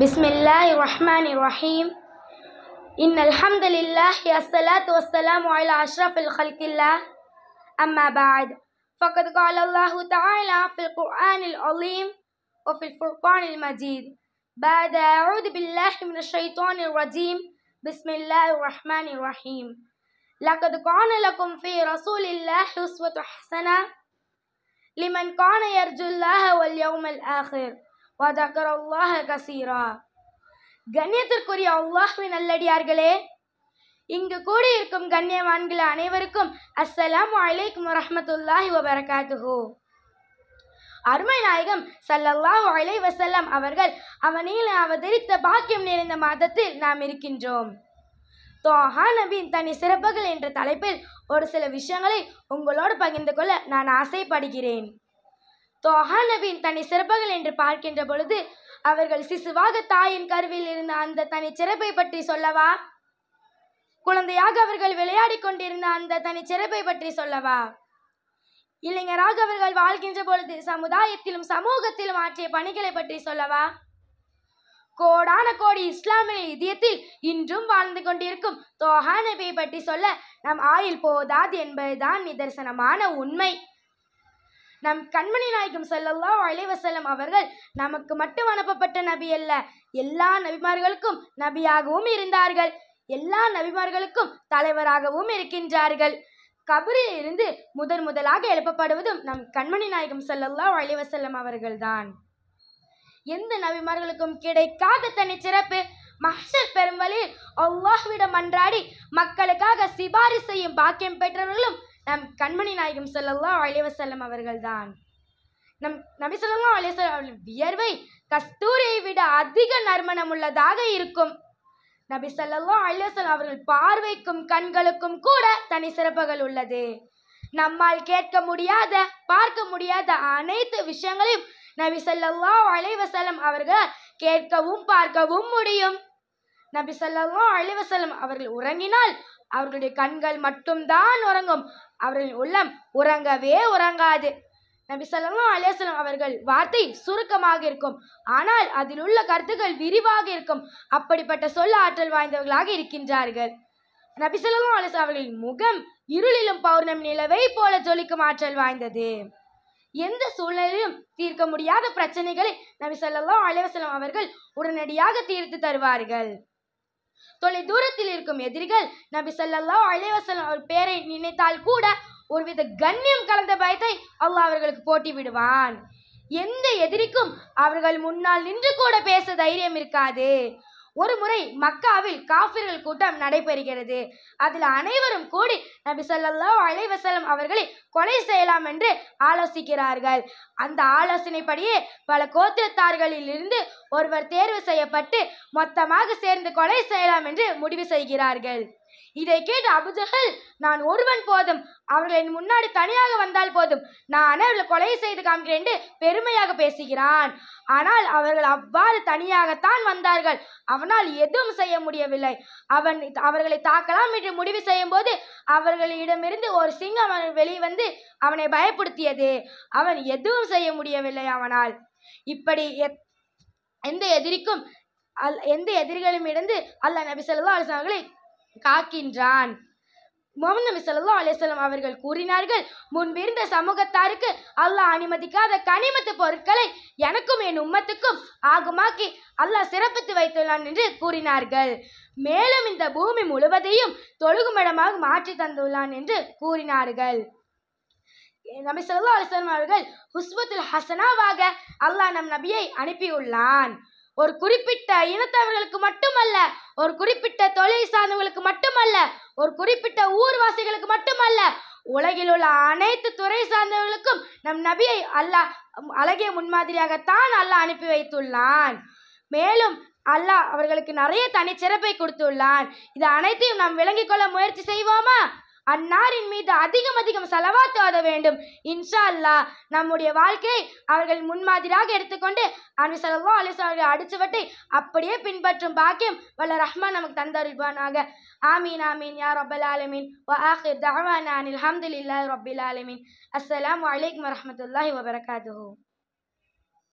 بسم الله الرحمن الرحيم إن الحمد لله الصلاة والسلام على أشرف الخلق الله أما بعد فقد قال الله تعالى في القرآن العظيم وفي الفرقان المجيد بعد أعوذ بالله من الشيطان الرجيم بسم الله الرحمن الرحيم لقد كان لكم في رسول الله أسوة حسنة لمن كان يرجو الله واليوم الآخر கசீரா கண்ணியத்திற்குரிய அல்லாஹ்வின் நல்லடியார்களே இங்கு கூடி இருக்கும் கண்ணியவான்கள் அனைவருக்கும் அஸ்ஸலாம் வலைக்கும் வரமத்துல்லாஹி வபரகாத்துஹூ அருமை நாயகம் சல்லல்லாஹு அலை வசல்லாம் அவர்கள் அவனில் அவதரித்த பாக்கியம் நிறைந்த மாதத்தில் நாம் இருக்கின்றோம் தோஹா நபின் தனி சிறப்புகள் என்ற தலைப்பில் ஒரு சில விஷயங்களை உங்களோடு பகிர்ந்து கொள்ள நான் ஆசைப்படுகிறேன் தொஹானவின் தனி சிறப்புகள் என்று பார்க்கின்ற பொழுது அவர்கள் சிசுவாக தாயின் கருவில் இருந்த அந்த தனி சிறப்பை பற்றி சொல்லவா குழந்தையாக அவர்கள் விளையாடி கொண்டிருந்த அந்த தனி சிறப்பை பற்றி சொல்லவா இளைஞராக அவர்கள் வாழ்கின்ற பொழுது சமுதாயத்திலும் சமூகத்திலும் ஆற்றிய பணிகளை பற்றி சொல்லவா கோடான கோடி இஸ்லாமிய இதயத்தில் இன்றும் வாழ்ந்து கொண்டிருக்கும் தோஹா நபியை பற்றி சொல்ல நம் ஆயில் போதாது என்பதுதான் நிதர்சனமான உண்மை நம் கண்மணி நாயகம் செல்லல்லா அலைவசல்லம் அவர்கள் நமக்கு மட்டும் அனுப்பப்பட்ட நபி அல்ல எல்லா நபிமார்களுக்கும் நபியாகவும் இருந்தார்கள் எல்லா நபிமார்களுக்கும் தலைவராகவும் இருக்கின்றார்கள் கபரில் இருந்து முதன் முதலாக எழுப்பப்படுவதும் நம் கண்மணி நாயகம் செல்லல்லா அலைவசல்லம் அவர்கள்தான் எந்த நபிமார்களுக்கும் கிடைக்காத தனி சிறப்பு மஹர் பெரும்பலில் அவ்வாஹ்விடம் அன்றாடி மக்களுக்காக சிபாரிசு செய்யும் பாக்கியம் பெற்றவர்களும் நம் கண்மணி நாயகம் செல்லம் அவர்கள் தான் நம் நபி சொல்லலாம் அலைவசல்லம் வியர்வை கஸ்தூரியை விட அதிக நறுமணம் உள்ளதாக இருக்கும் நபி செல்லலாம் அலைவசல்லம் அவர்கள் பார்வைக்கும் கண்களுக்கும் கூட தனி சிறப்புகள் உள்ளது நம்மால் கேட்க முடியாத பார்க்க முடியாத அனைத்து விஷயங்களையும் நபி சொல்லல்லா செல்லம் அவர்கள் கேட்கவும் பார்க்கவும் முடியும் நபி சொல்லல்லா செல்லம் அவர்கள் உறங்கினால் அவர்களுடைய கண்கள் மட்டும்தான் உறங்கும் அவர்கள் உள்ளம் உறங்கவே உறங்காது நபி சொல்லலாம் அலேசலம் அவர்கள் வார்த்தை சுருக்கமாக இருக்கும் ஆனால் அதில் உள்ள கருத்துக்கள் விரிவாக இருக்கும் அப்படிப்பட்ட சொல்ல ஆற்றல் வாய்ந்தவர்களாக இருக்கின்றார்கள் நபி சொல்லலாம் அலேசலம் அவர்களின் முகம் இருளிலும் பௌர்ணமி நிலவை போல ஜொலிக்கும் ஆற்றல் வாய்ந்தது எந்த சூழ்நிலையிலும் தீர்க்க முடியாத பிரச்சனைகளை நபி சொல்லலாம் அலேவசலம் அவர்கள் உடனடியாக தீர்த்து தருவார்கள் தொலை தூரத்தில் இருக்கும் எதிரிகள் நபி சல்லா அலைவசலம் அவர் பேரை நினைத்தால் கூட ஒருவித கண்ணியம் கலந்த பயத்தை அல்லாஹ் அவர்களுக்கு போட்டி விடுவான் எந்த எதிரிக்கும் அவர்கள் முன்னால் நின்று கூட பேச தைரியம் இருக்காது ஒரு முறை மக்காவில் காஃபிர்கள் கூட்டம் நடைபெறுகிறது அதில் அனைவரும் கூடி நபி சொல்லல்லா அலைவசலம் அவர்களை கொலை செய்யலாம் என்று ஆலோசிக்கிறார்கள் அந்த ஆலோசனைப்படியே பல கோத்திரத்தார்களில் இருந்து ஒருவர் தேர்வு செய்யப்பட்டு மொத்தமாக சேர்ந்து கொலை செய்யலாம் என்று முடிவு செய்கிறார்கள் இதை கேட்டு அபுஜகல் நான் ஒருவன் போதும் அவர்களின் முன்னாடி தனியாக வந்தால் போதும் நான் அவர்களை கொலை செய்து காண்கிறேன் என்று பெருமையாக பேசுகிறான் ஆனால் அவர்கள் அவ்வாறு தனியாகத்தான் வந்தார்கள் அவனால் எதுவும் செய்ய முடியவில்லை அவன் அவர்களை தாக்கலாம் என்று முடிவு செய்யும் போது அவர்களிடமிருந்து ஒரு சிங்கம் வெளிவந்து அவனை பயப்படுத்தியது அவன் எதுவும் செய்ய முடியவில்லை அவனால் இப்படி எந்த எதிரிக்கும் அல் எந்த இருந்து அல்லா நபி சொல்லா அவர்களை காக்கின்றான் முகமது நபி சொல்லா அலிசல்லாம் அவர்கள் கூறினார்கள் முன்பிருந்த சமூகத்தாருக்கு அல்லாஹ் அனுமதிக்காத கனிமத்து பொருட்களை எனக்கும் என் உம்மத்துக்கும் ஆகுமாக்கி அல்லாஹ் சிறப்பித்து வைத்துள்ளான் என்று கூறினார்கள் மேலும் இந்த பூமி முழுவதையும் தொழுகுமிடமாக மாற்றி தந்துள்ளான் என்று கூறினார்கள் நபி சொல்லா அலிசல்லாம் அவர்கள் ஹுஸ்பத்துல் ஹசனாவாக அல்லாஹ் நம் நபியை அனுப்பியுள்ளான் ஒரு குறிப்பிட்ட இனத்தவர்களுக்கு மட்டுமல்ல ஒரு குறிப்பிட்ட தொழில் சார்ந்தவர்களுக்கு மட்டுமல்ல ஒரு குறிப்பிட்ட ஊர்வாசிகளுக்கு மட்டுமல்ல உலகில் உள்ள அனைத்து துறை சார்ந்தவர்களுக்கும் நம் நபியை அல்லாஹ் அழகிய முன்மாதிரியாகத்தான் அல்லாஹ் அனுப்பி வைத்துள்ளான் மேலும் அல்லாஹ் அவர்களுக்கு நிறைய தனிச்சிறப்பை கொடுத்துள்ளான் இது அனைத்தையும் நாம் விளங்கிக் கொள்ள முயற்சி செய்வோமா அன்னாரின் மீது அதிகம் அதிகம் செலவாத்து ஓத வேண்டும் இன்ஷா அல்லா நம்முடைய வாழ்க்கையை அவர்கள் முன்மாதிரியாக எடுத்துக்கொண்டு அன்பு செலவோ அலிசாவுடைய அடிச்சுவட்டை அப்படியே பின்பற்றும் பாக்கியம் வல்ல ரஹ்மான் நமக்கு தந்தருவானாக ஆமீன் ஆமீன் யா ரபல் ஆலமீன் வ ஆஹிர் தஹவான் அனில் ஆலமீன் அஸ்ஸலாமு அலைக்கும் வரமத்துல்லாஹி வபரகாத்துஹூ